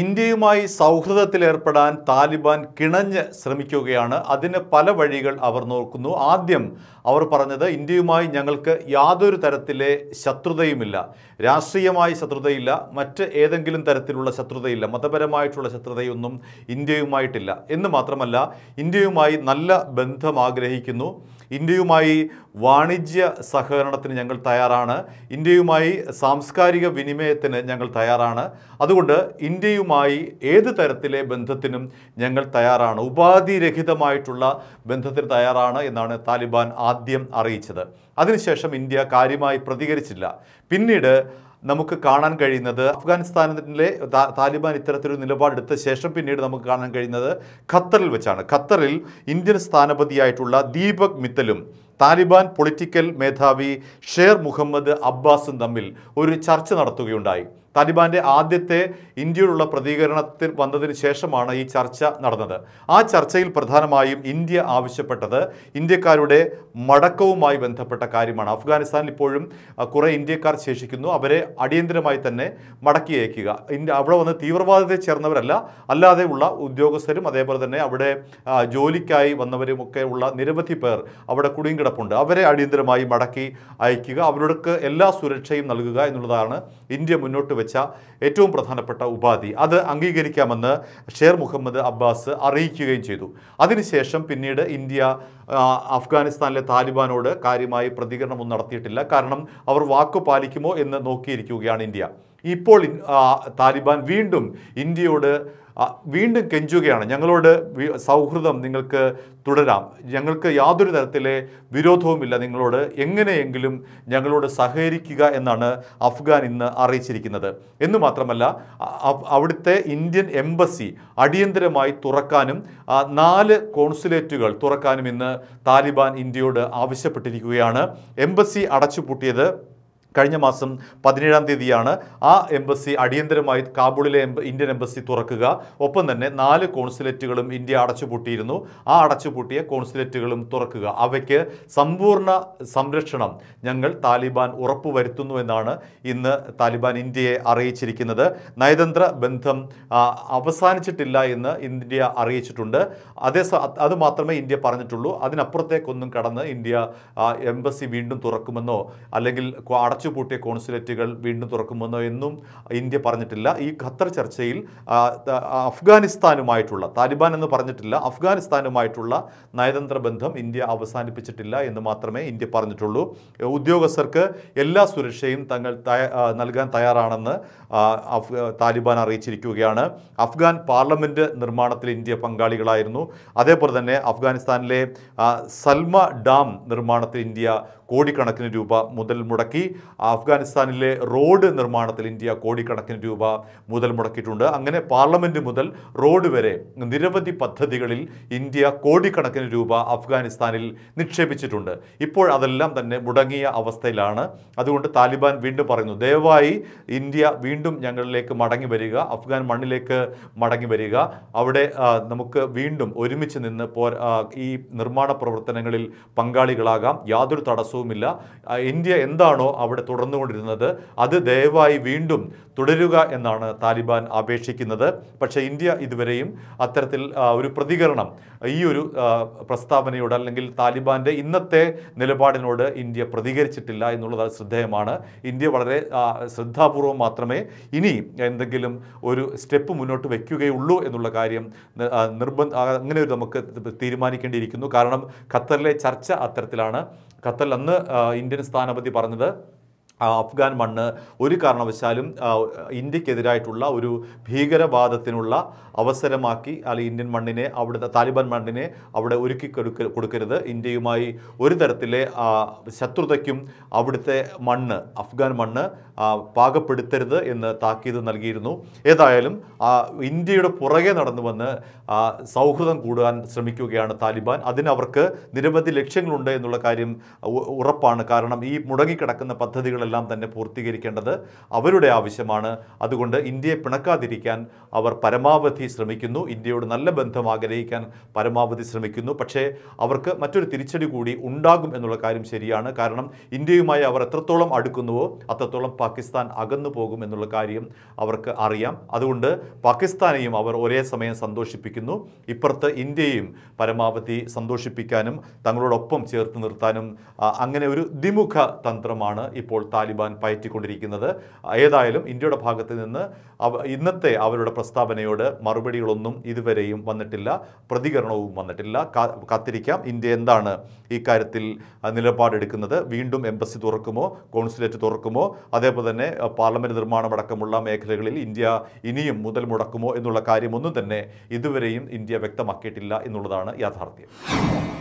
ഇന്ത്യയുമായി സൗഹൃദത്തിലേർപ്പെടാൻ താലിബാൻ കിണഞ്ഞ് ശ്രമിക്കുകയാണ് അതിന് പല വഴികൾ അവർ നോക്കുന്നു ആദ്യം അവർ പറഞ്ഞത് ഇന്ത്യയുമായി ഞങ്ങൾക്ക് യാതൊരു തരത്തിലെ ശത്രുതയുമില്ല രാഷ്ട്രീയമായ ശത്രുതയില്ല മറ്റ് ഏതെങ്കിലും തരത്തിലുള്ള ശത്രുതയില്ല മതപരമായിട്ടുള്ള ശത്രുതയൊന്നും ഇന്ത്യയുമായിട്ടില്ല എന്ന് മാത്രമല്ല ഇന്ത്യയുമായി നല്ല ബന്ധം ആഗ്രഹിക്കുന്നു ഇന്ത്യയുമായി വാണിജ്യ സഹകരണത്തിന് ഞങ്ങൾ തയ്യാറാണ് ഇന്ത്യയുമായി സാംസ്കാരിക വിനിമയത്തിന് ഞങ്ങൾ തയ്യാറാണ് അതുകൊണ്ട് ഇന്ത്യയും ഉപാധിയുമായി ഏത് തരത്തിലെ ബന്ധത്തിനും ഞങ്ങൾ തയ്യാറാണ് ഉപാധിരഹിതമായിട്ടുള്ള ബന്ധത്തിന് തയ്യാറാണ് എന്നാണ് താലിബാൻ ആദ്യം അറിയിച്ചത് അതിനുശേഷം ഇന്ത്യ കാര്യമായി പ്രതികരിച്ചില്ല പിന്നീട് നമുക്ക് കാണാൻ കഴിയുന്നത് അഫ്ഗാനിസ്ഥാനിലെ താലിബാൻ ഇത്തരത്തിലൊരു നിലപാടെടുത്ത ശേഷം പിന്നീട് നമുക്ക് കാണാൻ കഴിയുന്നത് ഖത്തറിൽ വെച്ചാണ് ഖത്തറിൽ ഇന്ത്യൻ സ്ഥാനപതിയായിട്ടുള്ള ദീപക് മിത്തലും താലിബാൻ പൊളിറ്റിക്കൽ മേധാവി ഷേർ മുഹമ്മദ് അബ്ബാസും തമ്മിൽ ഒരു ചർച്ച നടത്തുകയുണ്ടായി താലിബാന്റെ ആദ്യത്തെ ഇന്ത്യയിലുള്ള പ്രതികരണത്തിൽ വന്നതിന് ശേഷമാണ് ഈ ചർച്ച നടന്നത് ആ ചർച്ചയിൽ പ്രധാനമായും ഇന്ത്യ ആവശ്യപ്പെട്ടത് ഇന്ത്യക്കാരുടെ മടക്കവുമായി ബന്ധപ്പെട്ട കാര്യമാണ് അഫ്ഗാനിസ്ഥാനിൽ ഇപ്പോഴും കുറേ ഇന്ത്യക്കാർ ശേഷിക്കുന്നു അവരെ അടിയന്തരമായി തന്നെ മടക്കിയേക്കുക ഇന്ത്യ അവിടെ വന്ന് തീവ്രവാദത്തെ ചേർന്നവരല്ല അല്ലാതെ ഉള്ള ഉദ്യോഗസ്ഥരും അതേപോലെ തന്നെ അവിടെ ജോലിക്കായി വന്നവരും ഒക്കെ ഉള്ള നിരവധി പേർ അവിടെ കുടുങ്ങിക്കിടപ്പുണ്ട് അവരെ അടിയന്തരമായി മടക്കി അയക്കുക അവർക്ക് എല്ലാ സുരക്ഷയും നൽകുക എന്നുള്ളതാണ് ഇന്ത്യ മുന്നോട്ട് വെച്ച ഏറ്റവും പ്രധാനപ്പെട്ട ഉപാധി അത് അംഗീകരിക്കാമെന്ന് ഷേർ മുഹമ്മദ് അബ്ബാസ് അറിയിക്കുകയും ചെയ്തു അതിനുശേഷം പിന്നീട് ഇന്ത്യ അഫ്ഗാനിസ്ഥാനിലെ താലിബാനോട് കാര്യമായി പ്രതികരണമൊന്നും നടത്തിയിട്ടില്ല കാരണം അവർ വാക്കു പാലിക്കുമോ എന്ന് നോക്കിയിരിക്കുകയാണ് ഇന്ത്യ ഇപ്പോൾ താലിബാൻ വീണ്ടും ഇന്ത്യയോട് വീണ്ടും കെഞ്ചുകയാണ് ഞങ്ങളോട് സൗഹൃദം നിങ്ങൾക്ക് തുടരാം ഞങ്ങൾക്ക് യാതൊരു തരത്തിലെ വിരോധവുമില്ല നിങ്ങളോട് എങ്ങനെയെങ്കിലും ഞങ്ങളോട് സഹകരിക്കുക എന്നാണ് അഫ്ഗാൻ ഇന്ന് അറിയിച്ചിരിക്കുന്നത് എന്ന് മാത്രമല്ല അവിടുത്തെ ഇന്ത്യൻ എംബസി അടിയന്തരമായി തുറക്കാനും നാല് കോൺസുലേറ്റുകൾ തുറക്കാനും ഇന്ന് താലിബാൻ ഇന്ത്യയോട് ആവശ്യപ്പെട്ടിരിക്കുകയാണ് എംബസി അടച്ചുപൂട്ടിയത് കഴിഞ്ഞ മാസം പതിനേഴാം തീയതിയാണ് ആ എംബസി അടിയന്തരമായി കാബൂളിലെ ഇന്ത്യൻ എംബസി തുറക്കുക ഒപ്പം തന്നെ നാല് കോൺസുലേറ്റുകളും ഇന്ത്യ അടച്ചുപൂട്ടിയിരുന്നു ആ അടച്ചുപൂട്ടിയ കോൺസുലേറ്റുകളും തുറക്കുക അവയ്ക്ക് സമ്പൂർണ്ണ സംരക്ഷണം ഞങ്ങൾ താലിബാൻ ഉറപ്പുവരുത്തുന്നു എന്നാണ് ഇന്ന് താലിബാൻ ഇന്ത്യയെ അറിയിച്ചിരിക്കുന്നത് നയതന്ത്ര ബന്ധം അവസാനിച്ചിട്ടില്ല എന്ന് ഇന്ത്യ അറിയിച്ചിട്ടുണ്ട് അതേ അത് മാത്രമേ ഇന്ത്യ പറഞ്ഞിട്ടുള്ളൂ അതിനപ്പുറത്തേക്കൊന്നും കടന്ന് ഇന്ത്യ എംബസി വീണ്ടും തുറക്കുമെന്നോ അല്ലെങ്കിൽ അടച്ചു അടച്ചുപൂട്ടിയ കോൺസുലേറ്റുകൾ വീണ്ടും തുറക്കുമെന്നോ എന്നും ഇന്ത്യ പറഞ്ഞിട്ടില്ല ഈ ഖത്തർ ചർച്ചയിൽ അഫ്ഗാനിസ്ഥാനുമായിട്ടുള്ള താലിബാൻ എന്ന് പറഞ്ഞിട്ടില്ല അഫ്ഗാനിസ്ഥാനുമായിട്ടുള്ള നയതന്ത്ര ബന്ധം ഇന്ത്യ അവസാനിപ്പിച്ചിട്ടില്ല എന്ന് മാത്രമേ ഇന്ത്യ പറഞ്ഞിട്ടുള്ളൂ ഉദ്യോഗസ്ഥർക്ക് എല്ലാ സുരക്ഷയും തങ്ങൾ നൽകാൻ തയ്യാറാണെന്ന് താലിബാൻ അറിയിച്ചിരിക്കുകയാണ് അഫ്ഗാൻ പാർലമെൻറ്റ് നിർമ്മാണത്തിൽ ഇന്ത്യ പങ്കാളികളായിരുന്നു അതേപോലെ തന്നെ അഫ്ഗാനിസ്ഥാനിലെ സൽമ ഡാം നിർമ്മാണത്തിൽ ഇന്ത്യ കോടിക്കണക്കിന് രൂപ മുതൽ മുടക്കി അഫ്ഗാനിസ്ഥാനിലെ റോഡ് നിർമ്മാണത്തിൽ ഇന്ത്യ കോടിക്കണക്കിന് രൂപ മുതൽ മുടക്കിയിട്ടുണ്ട് അങ്ങനെ പാർലമെൻറ്റ് മുതൽ റോഡ് വരെ നിരവധി പദ്ധതികളിൽ ഇന്ത്യ കോടിക്കണക്കിന് രൂപ അഫ്ഗാനിസ്ഥാനിൽ നിക്ഷേപിച്ചിട്ടുണ്ട് ഇപ്പോൾ അതെല്ലാം തന്നെ മുടങ്ങിയ അവസ്ഥയിലാണ് അതുകൊണ്ട് താലിബാൻ വീണ്ടും പറയുന്നു ദയവായി ഇന്ത്യ വീണ്ടും ഞങ്ങളിലേക്ക് മടങ്ങി വരിക അഫ്ഗാൻ മണ്ണിലേക്ക് മടങ്ങി വരിക അവിടെ നമുക്ക് വീണ്ടും ഒരുമിച്ച് നിന്ന് പോ ഈ നിർമ്മാണ പ്രവർത്തനങ്ങളിൽ പങ്കാളികളാകാം യാതൊരു തടസ്സവുമില്ല ഇന്ത്യ എന്താണോ അവിടെ തുടർന്നുകൊണ്ടിരുന്നത് അത് ദയവായി വീണ്ടും തുടരുക എന്നാണ് താലിബാൻ അപേക്ഷിക്കുന്നത് പക്ഷേ ഇന്ത്യ ഇതുവരെയും അത്തരത്തിൽ ഒരു പ്രതികരണം ഈ ഒരു പ്രസ്താവനയോട് അല്ലെങ്കിൽ താലിബാൻ്റെ ഇന്നത്തെ നിലപാടിനോട് ഇന്ത്യ പ്രതികരിച്ചിട്ടില്ല എന്നുള്ളത് ശ്രദ്ധേയമാണ് ഇന്ത്യ വളരെ ശ്രദ്ധാപൂർവം മാത്രമേ ഇനി എന്തെങ്കിലും ഒരു സ്റ്റെപ്പ് മുന്നോട്ട് വയ്ക്കുകയുള്ളൂ എന്നുള്ള കാര്യം നിർബന്ധ അങ്ങനെ ഒരു നമുക്ക് തീരുമാനിക്കേണ്ടിയിരിക്കുന്നു കാരണം ഖത്തറിലെ ചർച്ച അത്തരത്തിലാണ് ഖത്തറിൽ അന്ന് ഇന്ത്യൻ സ്ഥാനപതി പറഞ്ഞത് അഫ്ഗാൻ മണ്ണ് ഒരു കാരണവശാലും ഇന്ത്യക്കെതിരായിട്ടുള്ള ഒരു ഭീകരവാദത്തിനുള്ള അവസരമാക്കി അല്ലെങ്കിൽ ഇന്ത്യൻ മണ്ണിനെ അവിടുത്തെ താലിബാൻ മണ്ണിനെ അവിടെ ഒരുക്കി കൊടുക്കരുത് ഇന്ത്യയുമായി ഒരു തരത്തിലെ ശത്രുതയ്ക്കും അവിടുത്തെ മണ്ണ് അഫ്ഗാൻ മണ്ണ് പാകപ്പെടുത്തരുത് എന്ന് താക്കീത് നൽകിയിരുന്നു ഏതായാലും ഇന്ത്യയുടെ പുറകെ നടന്നു വന്ന് സൗഹൃദം കൂടാൻ ശ്രമിക്കുകയാണ് താലിബാൻ അതിനവർക്ക് നിരവധി ലക്ഷ്യങ്ങളുണ്ട് എന്നുള്ള കാര്യം ഉറപ്പാണ് കാരണം ഈ മുടങ്ങിക്കിടക്കുന്ന പദ്ധതികൾ കാര്യങ്ങളെല്ലാം തന്നെ പൂർത്തീകരിക്കേണ്ടത് അവരുടെ ആവശ്യമാണ് അതുകൊണ്ട് ഇന്ത്യയെ പിണക്കാതിരിക്കാൻ അവർ പരമാവധി ശ്രമിക്കുന്നു ഇന്ത്യയോട് നല്ല ബന്ധം ആഗ്രഹിക്കാൻ പരമാവധി ശ്രമിക്കുന്നു പക്ഷേ അവർക്ക് മറ്റൊരു തിരിച്ചടി കൂടി ഉണ്ടാകും എന്നുള്ള കാര്യം ശരിയാണ് കാരണം ഇന്ത്യയുമായി അവർ എത്രത്തോളം അടുക്കുന്നുവോ അത്രത്തോളം പാകിസ്ഥാൻ അകന്നു പോകും എന്നുള്ള കാര്യം അവർക്ക് അറിയാം അതുകൊണ്ട് പാകിസ്ഥാനെയും അവർ ഒരേ സമയം സന്തോഷിപ്പിക്കുന്നു ഇപ്പുറത്ത് ഇന്ത്യയും പരമാവധി സന്തോഷിപ്പിക്കാനും തങ്ങളോടൊപ്പം ചേർത്ത് നിർത്താനും അങ്ങനെ ഒരു ദ്വിമുഖ തന്ത്രമാണ് ഇപ്പോൾ താലിബാൻ പയറ്റിക്കൊണ്ടിരിക്കുന്നത് ഏതായാലും ഇന്ത്യയുടെ ഭാഗത്ത് നിന്ന് ഇന്നത്തെ അവരുടെ പ്രസ്താവനയോട് മറുപടികളൊന്നും ഇതുവരെയും വന്നിട്ടില്ല പ്രതികരണവും വന്നിട്ടില്ല കാത്തിരിക്കാം ഇന്ത്യ എന്താണ് ഇക്കാര്യത്തിൽ നിലപാടെടുക്കുന്നത് വീണ്ടും എംബസി തുറക്കുമോ കോൺസുലേറ്റ് തുറക്കുമോ അതേപോലെ തന്നെ പാർലമെൻറ്റ് നിർമ്മാണമടക്കമുള്ള മേഖലകളിൽ ഇന്ത്യ ഇനിയും മുതൽ മുടക്കുമോ എന്നുള്ള കാര്യമൊന്നും തന്നെ ഇതുവരെയും ഇന്ത്യ വ്യക്തമാക്കിയിട്ടില്ല എന്നുള്ളതാണ് യാഥാർത്ഥ്യം